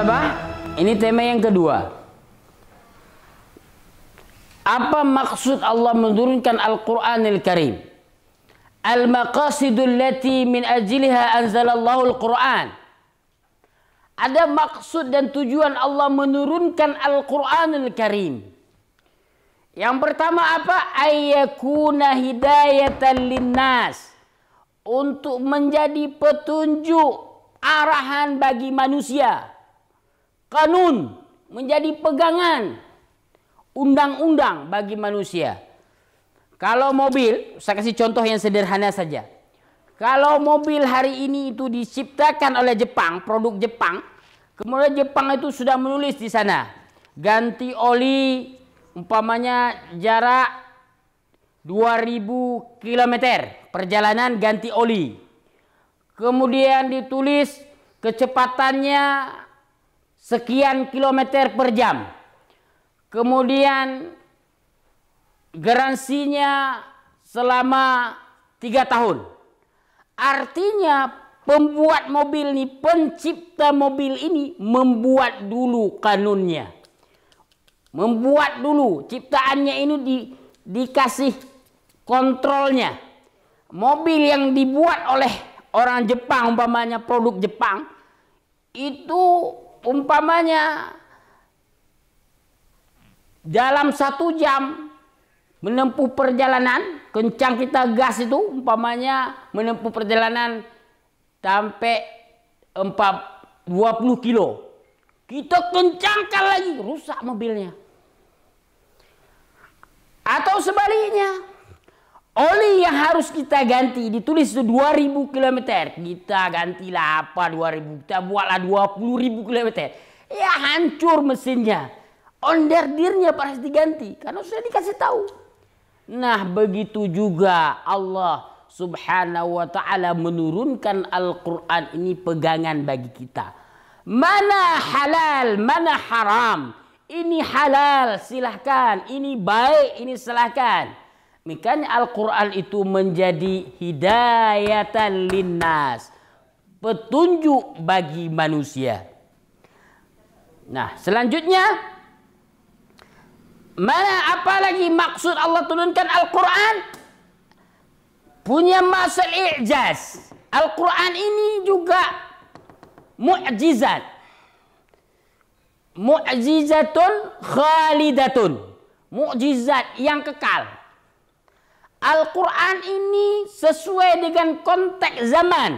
apa? ini tema yang kedua. Apa maksud Allah menurunkan Al-Qur'anil Karim? Al-maqasidul lati min ajliha anzalallahu Al-Qur'an. Ada maksud dan tujuan Allah menurunkan Al-Qur'anil Karim. Yang pertama apa? Ayyakuna hidayatan linnas. Untuk menjadi petunjuk arahan bagi manusia kanun menjadi pegangan undang-undang bagi manusia. Kalau mobil, saya kasih contoh yang sederhana saja. Kalau mobil hari ini itu diciptakan oleh Jepang, produk Jepang, kemudian Jepang itu sudah menulis di sana, ganti oli umpamanya jarak 2000 km perjalanan ganti oli. Kemudian ditulis kecepatannya sekian kilometer per jam. Kemudian garansinya selama tiga tahun. Artinya pembuat mobil ini, pencipta mobil ini membuat dulu kanunnya. Membuat dulu ciptaannya ini di, dikasih kontrolnya. Mobil yang dibuat oleh orang Jepang, umpamanya produk Jepang, itu umpamanya dalam satu jam menempuh perjalanan, kencang kita gas itu umpamanya menempuh perjalanan sampai dua puluh kilo. Kita kencangkan lagi, rusak mobilnya. Atau sebaliknya, Oli yang harus kita ganti ditulis itu 2000 km. Kita gantilah apa 2000? Kita buatlah 20000 km. Ya hancur mesinnya. dirnya pasti diganti karena sudah dikasih tahu. Nah, begitu juga Allah Subhanahu wa taala menurunkan Al-Qur'an ini pegangan bagi kita. Mana halal, mana haram. Ini halal silahkan, ini baik ini silahkan. Makanya Al-Quran itu menjadi hidayatan linnas. Petunjuk bagi manusia. Nah selanjutnya. Mana apalagi maksud Allah turunkan Al-Quran? Punya masal i'jaz. Al-Quran ini juga mu'jizat. Mu'jizatun khalidatun. Mu'jizat yang kekal. Al-Quran ini sesuai dengan konteks zaman.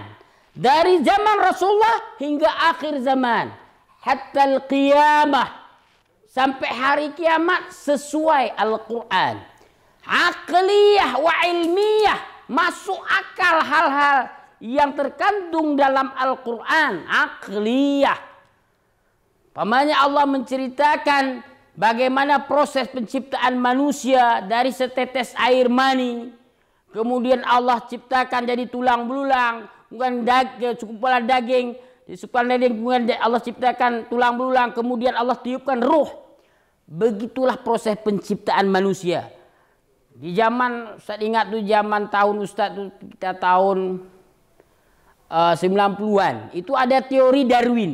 Dari zaman Rasulullah hingga akhir zaman. Hatta al-qiyamah. Sampai hari kiamat sesuai Al-Quran. Aqliyah wa ilmiyah. Masuk akal hal-hal yang terkandung dalam Al-Quran. Aqliyah. Pamannya Allah menceritakan Bagaimana proses penciptaan manusia dari setetes air mani. Kemudian Allah ciptakan jadi tulang belulang. Bukan daging, kumpulan daging. Di kumpulan daging kemudian Allah ciptakan tulang belulang. Kemudian Allah tiupkan ruh. Begitulah proses penciptaan manusia. Di zaman, saya ingat tuh zaman tahun Ustadz tuh kita tahun uh, eh, 90-an. Itu ada teori Darwin.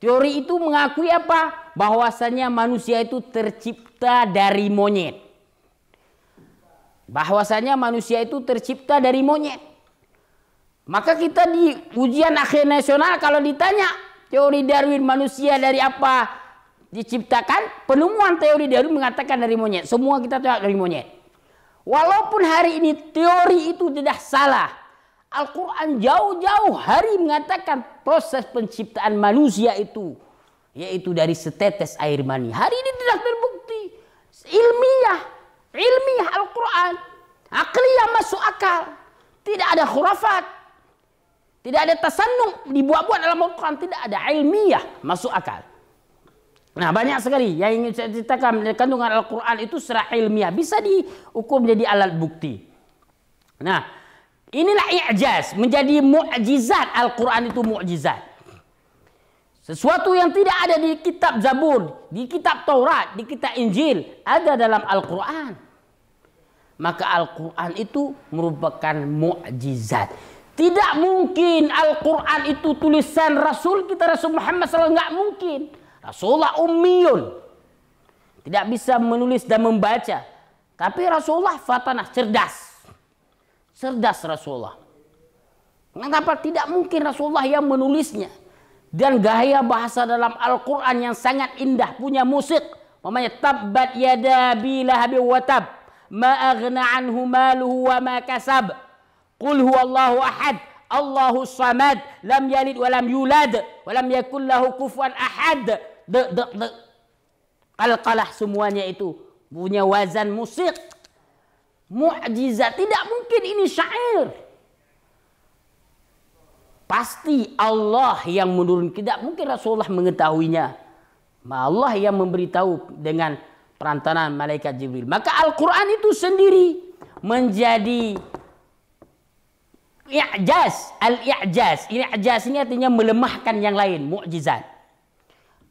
Teori itu mengakui apa? bahwasanya manusia itu tercipta dari monyet. Bahwasanya manusia itu tercipta dari monyet. Maka kita di ujian akhir nasional kalau ditanya teori Darwin manusia dari apa diciptakan, penemuan teori Darwin mengatakan dari monyet. Semua kita tahu dari monyet. Walaupun hari ini teori itu tidak salah, Al-Quran jauh-jauh hari mengatakan proses penciptaan manusia itu yaitu dari setetes air mani. Hari ini tidak terbukti ilmiah, ilmiah Al-Quran, akliyah masuk akal, tidak ada khurafat, tidak ada tasannum dibuat-buat dalam Al-Quran, tidak ada ilmiah masuk akal. Nah banyak sekali yang ingin saya ceritakan kandungan Al-Quran itu secara ilmiah bisa diukur menjadi alat bukti. Nah inilah i'jaz menjadi mujizat Al-Quran itu mujizat sesuatu yang tidak ada di kitab Zabur, di kitab Taurat, di kitab Injil, ada dalam Al-Quran. Maka Al-Quran itu merupakan mukjizat. Tidak mungkin Al-Quran itu tulisan Rasul kita Rasul Muhammad SAW. Tidak mungkin. Rasulullah ummiyun. Tidak bisa menulis dan membaca. Tapi Rasulullah fatanah, cerdas. Cerdas Rasulullah. Kenapa tidak mungkin Rasulullah yang menulisnya? dan gaya bahasa dalam Al-Quran yang sangat indah punya musik. Mamanya tabbat yada bilah habi watab ma aghna anhu maluhu wa ma kasab. Qul huwallahu ahad. Allahu samad lam yalid wa lam yulad wa lam yakul lahu kufuwan ahad. De de de. Qalqalah semuanya itu punya wazan musik. Mu'jizat. Tidak mungkin ini syair. Pasti Allah yang menurun. Tidak mungkin Rasulullah mengetahuinya. Allah yang memberitahu dengan perantaraan malaikat Jibril. Maka Al-Quran itu sendiri menjadi i'jaz. Al-i'jaz. I'jaz ini artinya melemahkan yang lain. Mu'jizat.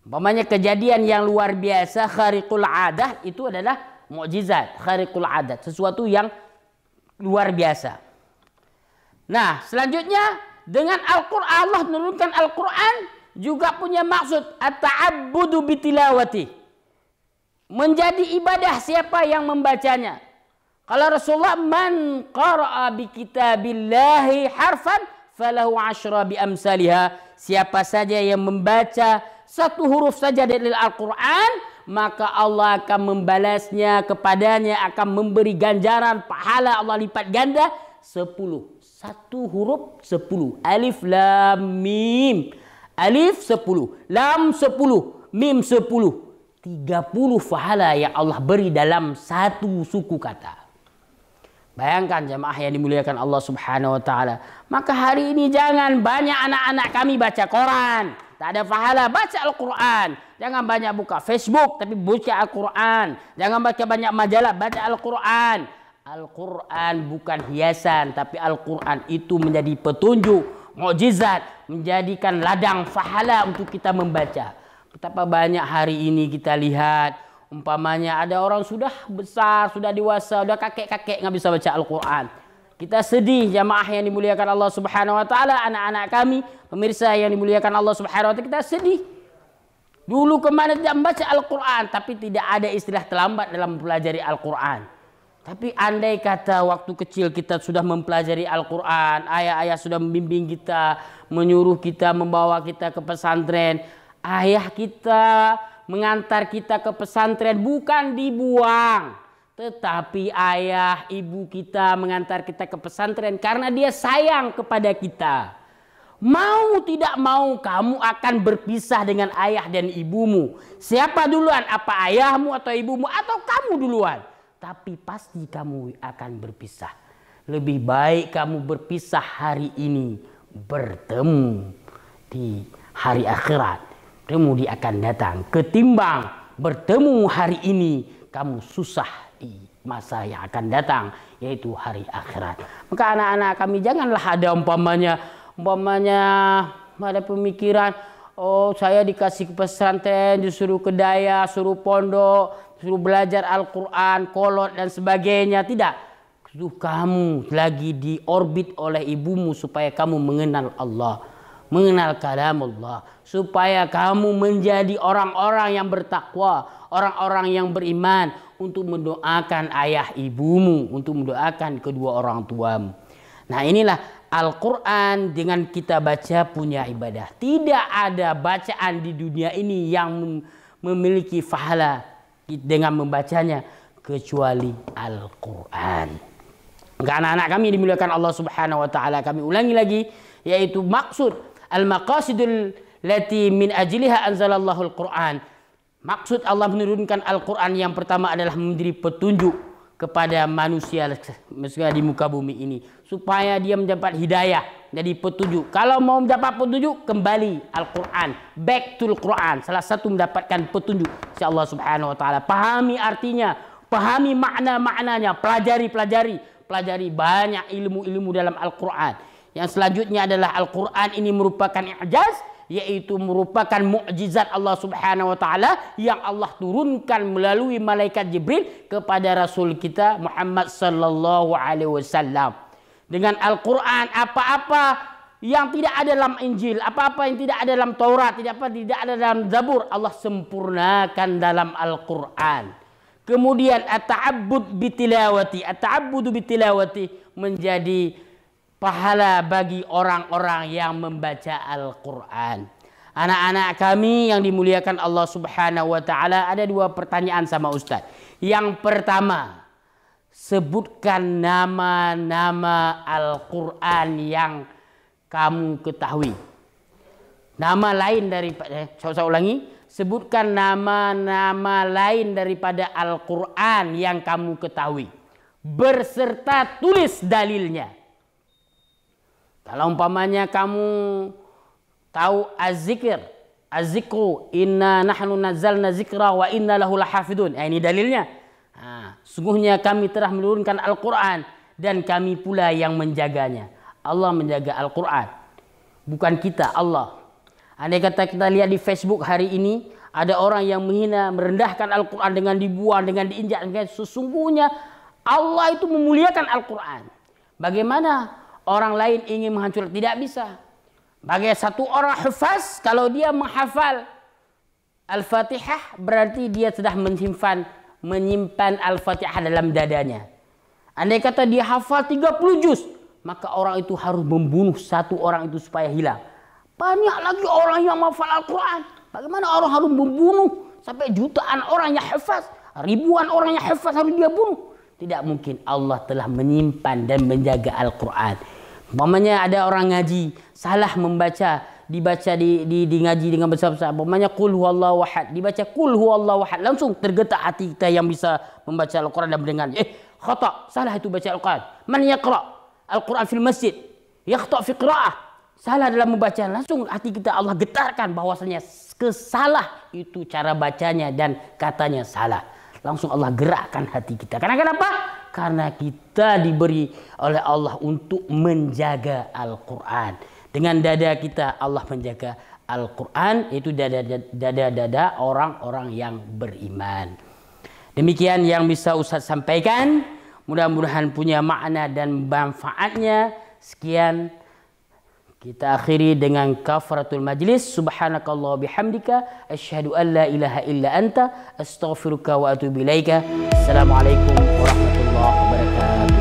bapaknya kejadian yang luar biasa. Khariqul adah itu adalah mu'jizat. Khariqul adat. Sesuatu yang luar biasa. Nah selanjutnya dengan Al-Quran Allah menurunkan Al-Quran juga punya maksud at-ta'abbudu bitilawati. Menjadi ibadah siapa yang membacanya. Kalau Rasulullah man qara'a bi kitabillahi harfan falahu asyra bi amsalihah. Siapa saja yang membaca satu huruf saja dari Al-Quran maka Allah akan membalasnya kepadanya akan memberi ganjaran pahala Allah lipat ganda 10 satu huruf sepuluh. Alif, lam, mim. Alif sepuluh, lam sepuluh, mim sepuluh. Tiga puluh fahala yang Allah beri dalam satu suku kata. Bayangkan jamaah yang dimuliakan Allah subhanahu wa ta'ala. Maka hari ini jangan banyak anak-anak kami baca koran. Tak ada fahala baca Al-Quran. Jangan banyak buka Facebook, tapi baca Al-Quran. Jangan baca banyak majalah, baca Al-Quran. Al-Quran bukan hiasan, tapi Al-Quran itu menjadi petunjuk, mukjizat, menjadikan ladang fahala untuk kita membaca. Betapa banyak hari ini kita lihat, umpamanya ada orang sudah besar, sudah dewasa, sudah kakek-kakek nggak bisa baca Al-Quran. Kita sedih jamaah yang dimuliakan Allah Subhanahu wa taala, anak-anak kami, pemirsa yang dimuliakan Allah Subhanahu wa taala, kita sedih. Dulu kemana tidak membaca Al-Quran, tapi tidak ada istilah terlambat dalam mempelajari Al-Quran. Tapi andai kata waktu kecil kita sudah mempelajari Al-Quran, ayah-ayah sudah membimbing kita, menyuruh kita, membawa kita ke pesantren. Ayah kita mengantar kita ke pesantren bukan dibuang. Tetapi ayah, ibu kita mengantar kita ke pesantren karena dia sayang kepada kita. Mau tidak mau kamu akan berpisah dengan ayah dan ibumu. Siapa duluan? Apa ayahmu atau ibumu atau kamu duluan? tapi pasti kamu akan berpisah. Lebih baik kamu berpisah hari ini, bertemu di hari akhirat. Temu dia akan datang. Ketimbang bertemu hari ini, kamu susah di masa yang akan datang, yaitu hari akhirat. Maka anak-anak kami janganlah ada umpamanya, umpamanya ada pemikiran, oh saya dikasih ke pesantren, disuruh ke daya, suruh pondok, suruh belajar Al-Quran, kolot dan sebagainya. Tidak. suruh kamu lagi diorbit oleh ibumu supaya kamu mengenal Allah. Mengenal kalam Allah. Supaya kamu menjadi orang-orang yang bertakwa. Orang-orang yang beriman. Untuk mendoakan ayah ibumu. Untuk mendoakan kedua orang tuamu. Nah inilah Al-Quran dengan kita baca punya ibadah. Tidak ada bacaan di dunia ini yang memiliki fahala dengan membacanya kecuali Al-Quran. Anak-anak kami dimuliakan Allah Subhanahu Wa Taala. Kami ulangi lagi, yaitu maksud al-maqasidul lati min ajliha anzalallahu al-Quran. Maksud Allah menurunkan Al-Quran yang pertama adalah menjadi petunjuk kepada manusia lah, sekarang di muka bumi ini supaya dia mendapat hidayah jadi petunjuk kalau mau mendapat petunjuk kembali al-Quran back to al-Quran salah satu mendapatkan petunjuk Si Allah subhanahu wa taala pahami artinya pahami makna-maknanya pelajari pelajari pelajari banyak ilmu-ilmu dalam al-Quran yang selanjutnya adalah al-Quran ini merupakan ijaz yaitu merupakan mukjizat Allah Subhanahu wa taala yang Allah turunkan melalui malaikat Jibril kepada rasul kita Muhammad sallallahu alaihi wasallam. Dengan Al-Qur'an apa-apa yang tidak ada dalam Injil, apa-apa yang tidak ada dalam Taurat, tidak apa tidak ada dalam Zabur, Allah sempurnakan dalam Al-Qur'an. Kemudian at-ta'abbud bitilawati, at-ta'abbudu bitilawati menjadi pahala bagi orang-orang yang membaca Al-Quran. Anak-anak kami yang dimuliakan Allah Subhanahu wa Ta'ala, ada dua pertanyaan sama Ustadz. Yang pertama, sebutkan nama-nama Al-Quran yang kamu ketahui. Nama lain dari eh, saya ulangi, sebutkan nama-nama lain daripada Al-Quran yang kamu ketahui. Berserta tulis dalilnya. Kalau umpamanya kamu tahu azikir, zikr az inna nahnu nazzalna zikra wa inna lahu lahafidun. Ya, ini dalilnya. Ha, ah, sungguhnya kami telah menurunkan Al-Qur'an dan kami pula yang menjaganya. Allah menjaga Al-Qur'an. Bukan kita, Allah. Andai kata kita lihat di Facebook hari ini ada orang yang menghina, merendahkan Al-Qur'an dengan dibuang, dengan diinjak, sesungguhnya Allah itu memuliakan Al-Qur'an. Bagaimana orang lain ingin menghancurkan tidak bisa bagi satu orang hafaz kalau dia menghafal Al-Fatihah berarti dia sudah menyimpan menyimpan Al-Fatihah dalam dadanya. Andai kata dia hafal 30 juz, maka orang itu harus membunuh satu orang itu supaya hilang. Banyak lagi orang yang hafal Al-Quran. Bagaimana orang harus membunuh sampai jutaan orang yang hafaz, ribuan orang yang hafaz harus dia bunuh. Tidak mungkin Allah telah menyimpan dan menjaga Al-Quran Umpamanya ada orang ngaji salah membaca dibaca di, di, di ngaji dengan besar-besar. Umpamanya kul huwallahu ahad. Dibaca kul huwallahu ahad. Langsung tergetak hati kita yang bisa membaca Al-Quran dan mendengar. Eh, khotak. Salah itu baca Al-Quran. Man yakra' Al-Quran fil masjid. Yakhtak fi qira'ah. Salah dalam membaca. Langsung hati kita Allah getarkan bahwasanya kesalah itu cara bacanya dan katanya salah. Langsung Allah gerakkan hati kita. Karena Kenapa? karena kita diberi oleh Allah untuk menjaga Al-Quran. Dengan dada kita Allah menjaga Al-Quran itu dada-dada orang-orang yang beriman. Demikian yang bisa Ustaz sampaikan. Mudah-mudahan punya makna dan manfaatnya. Sekian kita akhiri dengan kafaratul majlis. Subhanakallah bihamdika. Asyhadu an la ilaha illa anta. Astaghfiruka wa atubu ilaika. Assalamualaikum warahmatullahi 好，我们。